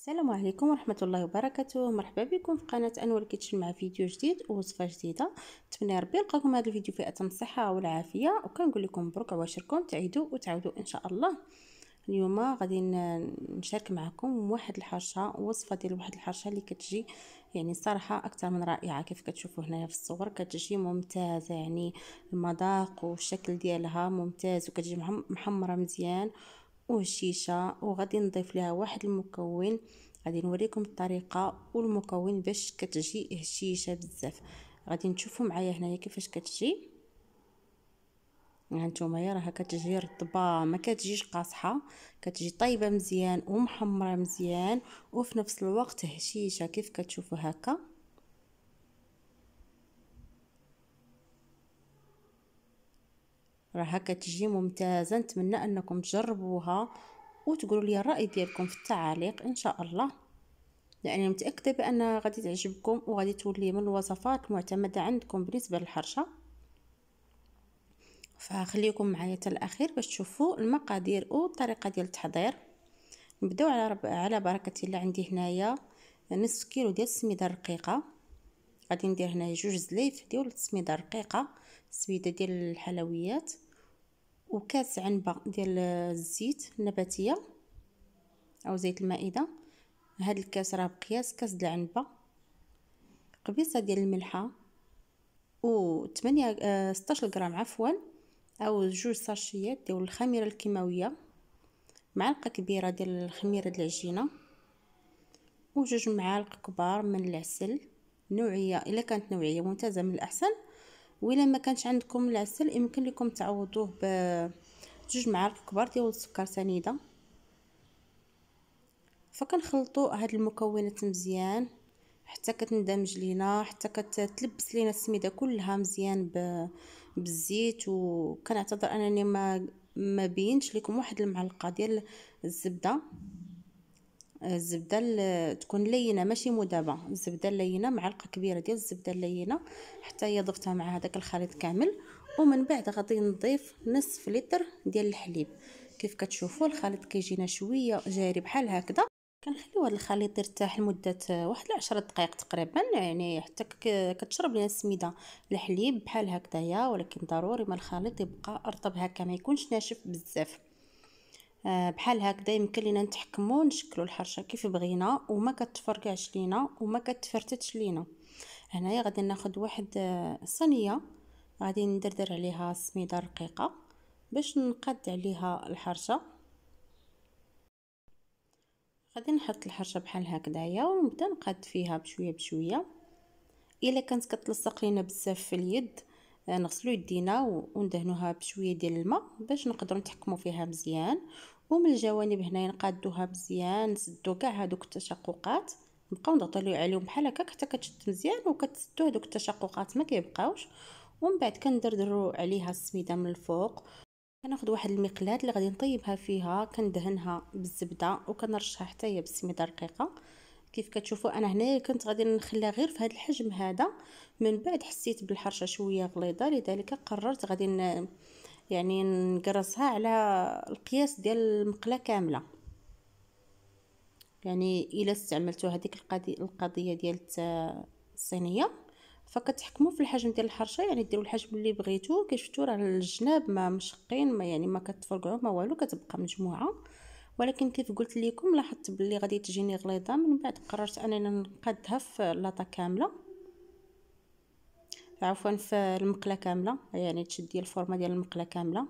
السلام عليكم ورحمة الله وبركاته مرحبا بكم في قناة أنور كيتشن مع فيديو جديد ووصفة جديدة نتمنى ربي يلقاكم هذا الفيديو فئة الصحة والعافية وكنقول لكم مبروك عواشركم تعيدوا وتعودوا إن شاء الله اليوم غادي نشارك معكم واحد الحرشه وصفه ديال واحد الحرشه اللي كتجي يعني صراحه اكثر من رائعه كيف كتشوفوا هنايا في الصور كتجي ممتازه يعني المذاق والشكل ديالها ممتاز وكتجي محمره مزيان وهشيشه وغادي نضيف لها واحد المكون غادي نوريكم الطريقه والمكون باش كتجي هشيشه بزاف غادي نشوفوا معايا هنايا كيفاش كتجي هانتوما يا راها كتجي رطبه ما كتجيش قاصحه كتجي طيبه مزيان ومحمره مزيان وفي نفس الوقت هشيشه كيف كتشوفوا هكا راه هكا تجي ممتازه نتمنى انكم تجربوها وتقولوا لي الراي ديالكم في التعاليق ان شاء الله لاني متاكده بانها غادي تعجبكم وغادي تولي من الوصفات المعتمده عندكم بالنسبه للحرشه فخليكم معايا حتى الاخير باش تشوفوا المقادير والطريقه ديال التحضير نبداو على رب... على بركه الله عندي هنايا نصف كيلو ديال السميده الرقيقه غادي ندير هنايا جوج زلايف ديال السميده الرقيقه السميده ديال الحلويات وكاس عنبه ديال الزيت النباتيه او زيت المائده هاد الكاس راه بقياس كاس د العنبه قبيصه ديال الملحه و 8 آه 16 غرام عفوا او جوج ساشيات ديال الخميره الكيماويه معلقه كبيره ديال الخميره ديال العجينه وجوج معالق كبار من العسل نوعيه الا كانت نوعيه ممتازه من الاحسن وإلا ما كانش عندكم العسل يمكن لكم تعوضوه بجوج معالق كبار ديال السكر سنيده فكنخلطوا هاد المكونات مزيان حتى كتندمج لينا حتى كتلبس لينا السميده كلها مزيان بالزيت وكنعتذر انني ما ما بينش لكم واحد المعلقه ديال الزبده الزبده تكون لينه ماشي مذابه الزبده اللينه معلقه كبيره ديال الزبده اللينه حتى هي ضفتها مع هذاك الخليط كامل ومن بعد غادي نضيف نصف لتر ديال الحليب كيف كتشوفوا الخليط كيجينا شويه جاري بحال هكذا كنخليو هذا الخليط يرتاح لمده واحد 10 دقائق تقريبا يعني حتى كتشرب لنا السميده الحليب بحال هكذايا ولكن ضروري ما الخليط يبقى رطب هكا ما يكونش ناشف بزاف آه، بحال هكذا يمكن لينا نتحكموا نشكلوا الحرشه كيف بغينا وما كتفركعش لينا وما كتفرتتش لينا هنايا غادي ناخذ واحد آه، صينيه غادي ندردر عليها السميده رقيقه باش نقاد عليها الحرشه غادي نحط الحرشه بحال هكذايا ونبدا نقاد فيها بشويه بشويه الا كانت كتلصق لينا بزاف في اليد آه، نغسلو يدينا وندهنوها بشويه ديال الماء باش نقدروا نتحكموا فيها مزيان ومن الجوانب هنايا نقادوها مزيان نسدو كاع هادوك التشققات نبقاو نضغطو عليهم بحال هكاك حتى كتشد مزيان وكتسدو هادوك التشققات ما كيبقاوش ومن بعد كندردرو عليها السميده من الفوق كناخذ واحد المقلاه اللي غادي نطيبها فيها كندهنها بالزبده وكنرشها حتى هي بالسميده رقيقه كيف كتشوفوا انا هنايا كنت غادي نخليها غير في هذا الحجم هذا من بعد حسيت بالحرشه شويه غليظه لذلك قررت غادي يعني نقرصها على القياس ديال المقله كامله يعني الا استعملتوا هذيك القضيه ديال الصينيه فكتحكموا في الحجم ديال الحرشه يعني ديروا الحجم اللي بغيتو كشفتوا راه الجناب ما مشقين ما يعني ما كتفرقعوا ما والو كتبقى مجموعه ولكن كيف قلت لكم لاحظت بلي غادي تجيني غليظه من بعد قررت انني نقادها في لاطه كامله عفوا في المقله كامله يعني تشدي الفورمه ديال المقله كامله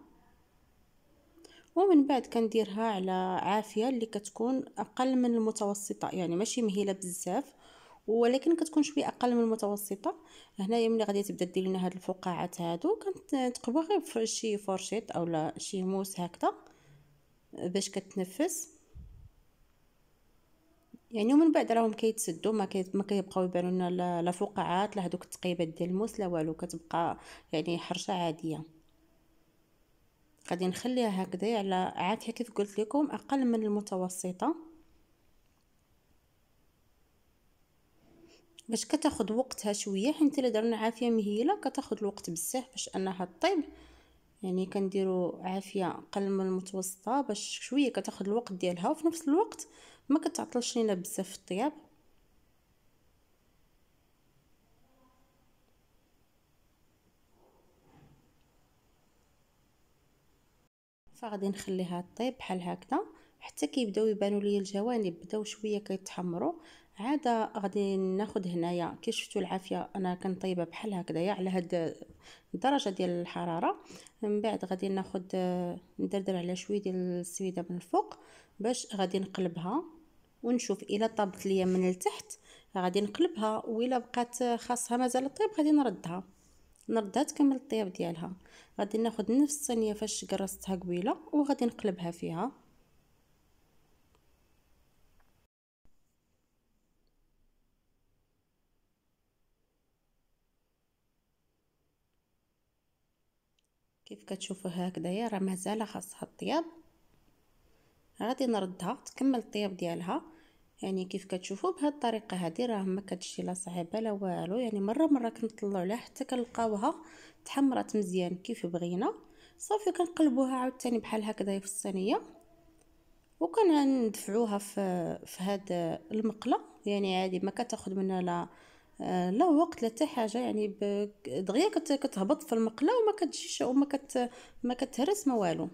ومن بعد كنديرها على عافيه اللي كتكون اقل من المتوسطه يعني ماشي مهيله بزاف ولكن كتكون شويه اقل من المتوسطه هنايا ملي غادي تبدا دير لنا هاد الفقاعات هادو كنتقبغ غير شي فورشيط اولا شي موس هكذا باش كتنفس يعني ومن بعد راهم كيتسدوا ما كي ما كيبقاو يبانوا لنا لا فقاعات لا هذوك التقيبات ديال الموس لا والو كتبقى يعني حرشه عاديه غادي نخليها هكذا على عافيه كيف قلت لكم اقل من المتوسطه باش كتاخد وقتها شويه حيت الا درنا عافيه مهيله كتاخد الوقت بزاف باش انها طيب يعني كنديروا عافيه اقل من المتوسطه باش شويه كتاخد الوقت ديالها وفي نفس الوقت ما كتعطلش لينا بزاف في الطياب فغادي نخليها طيب بحال هكذا حتى كيبداو يبانوا لي الجوانب بداو شويه كيتحمروا عاد غادي ناخذ هنايا كي شفتوا العافيه انا كنطيبها بحال هكذايا على هاد الدرجه ديال الحراره من بعد غادي ناخذ ندردر على شويه ديال السويده من الفوق باش غادي نقلبها ونشوف الا طابت ليا من التحت غادي نقلبها وإلا بقات خاصها مازال طيب غادي نردها نردها تكمل الطياب ديالها غادي ناخد نفس الصينيه فاش قرصتها قبيله وغادي نقلبها فيها كيف كتشوفوا هكذايا راه مازال خاصها الطياب غادي نردها تكمل الطياب ديالها يعني كيف كتشوفوا بهذه الطريقه هذه راه ما كتجي لا صعيبه لا والو يعني مره مره كنطلعوا لها حتى كنلقاوها تحمرات مزيان كيف بغينا صافي كنقلبوها عاوتاني بحال هكذا في الصينيه وكندفعوها في في هذا المقله يعني عادي ما كتاخذ منا لا آه، لا وقت لا حتى حاجه يعني دغيا كتهبط في المقله وما كتجيش وما كت ما كتهرس ما والو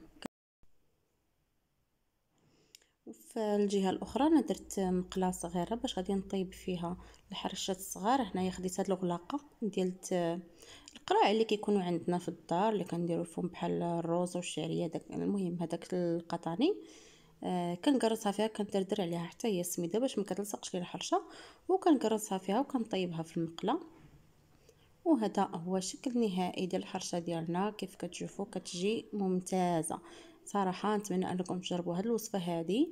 في الجهه الاخرى انا درت مقله صغيره باش غادي نطيب فيها الحرشات الصغار هنايا خديت هاد الغلاقه ديال القراع اللي كيكونوا عندنا في الدار اللي كنديروا فيهم بحال الروز والشعريه داك المهم هذاك القطاني آه كنقرصها فيها كندردر عليها حتى هي سميده باش ما كتلصقش لي الحرشه وكنقرصها فيها وكنطيبها في المقله وهذا هو الشكل النهائي ديال الحرشه ديالنا كيف كتشوفوا كتجي ممتازه صراحه نتمنى انكم تجربوا هاد الوصفه هذه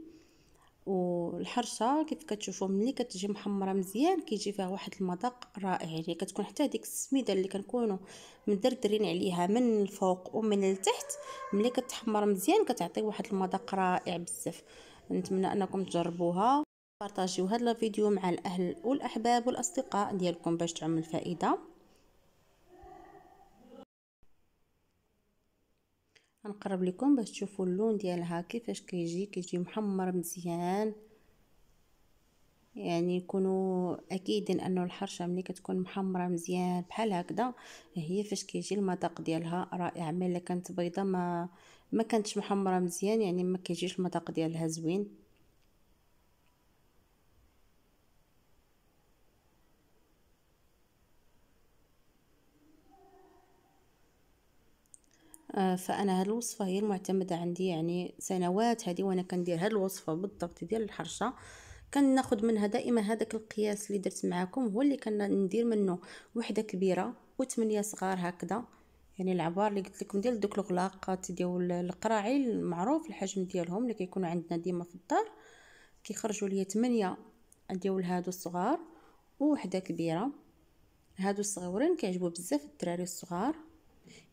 والحرشه كيف كتشوفوا ملي كتجي محمره مزيان كيجي فيها واحد المذاق رائع يعني كتكون حتى ديك السميده اللي كنكونوا مدردرين عليها من الفوق ومن التحت ملي كتحمر مزيان كتعطي واحد المذاق رائع بزاف نتمنى انكم تجربوها بارطاجيو هذا الفيديو مع الاهل والاحباب والاصدقاء ديالكم باش تعم الفائده غنقرب لكم باش تشوفوا اللون ديالها كيفاش كيجي كيجي محمر مزيان يعني يكونوا اكيد انه الحرشه ملي كتكون محمره مزيان بحال هكذا هي فاش كيجي المذاق ديالها رائع ملي كانت بيضه ما ما كانتش محمره مزيان يعني ما كيجيش المذاق ديالها زوين آه، فانا هاد الوصفه هي المعتمده عندي يعني سنوات هادي وانا كندير هاد الوصفه بالضبط ديال الحرشه كناخد منها دائما هذاك القياس اللي درت معاكم هو اللي كندير منه وحده كبيره وثمانيه صغار هكذا يعني العبار اللي قلت لكم ديال دوك الغلاقات ديال القراعي المعروف الحجم ديالهم اللي كيكونوا عندنا ديما في الدار كيخرجوا ليا ثمانيه ديال هادو الصغار وحده كبيره هادو الصغورين كيعجبوا بزاف الدراري الصغار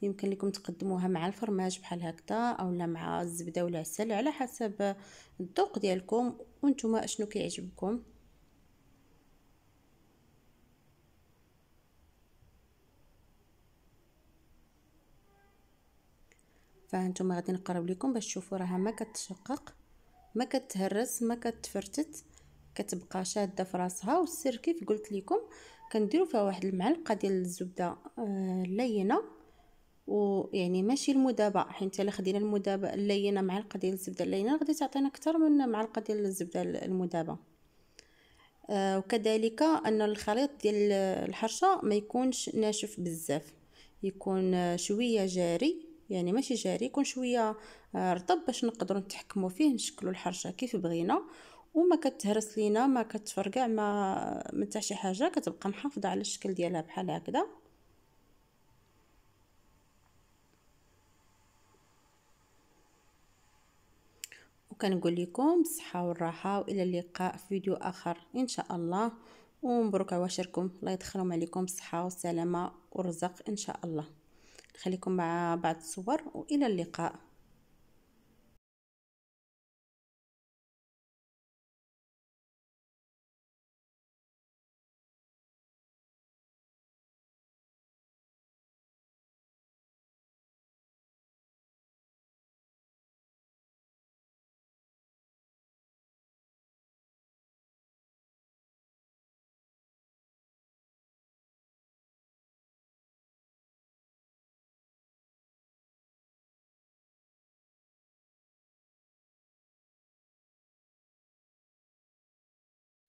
يمكن لكم تقدموها مع الفرماج بحال هكذا اولا مع الزبده ولا العسل على حسب الذوق ديالكم وانتم اشنو كيعجبكم فهانتوما غادي نقرب لكم باش تشوفوا راها ما كتشقق ما كتهرس ما كتفرتت كتبقى شاده في راسها والسر كيف قلت لكم كنديروا فيها واحد المعلقه ديال الزبده آه، لينه ويعني ماشي المدابة حيت الا خدينا المذابة اللينة معلقة ديال الزبدة اللينة غادي تعطينا اكثر من معلقة ديال الزبدة المذابة آه وكذلك ان الخليط ديال الحرشة ما يكونش ناشف بزاف يكون آه، شوية جاري يعني ماشي جاري يكون شويه آه، رطب باش نقدر نتحكمو فيه نشكلو الحرشه كيف بغينا وما كتهرس لينا ما كتفرقع ما ما شي حاجه كتبقى محافظه على الشكل ديالها بحال هكذا وكنقول لكم بالصحه والراحه والى اللقاء في فيديو اخر ان شاء الله ومبروك عواشركم الله يدخلهم عليكم بالصحه والسلامه ورزق ان شاء الله نخليكم مع بعض الصور والى اللقاء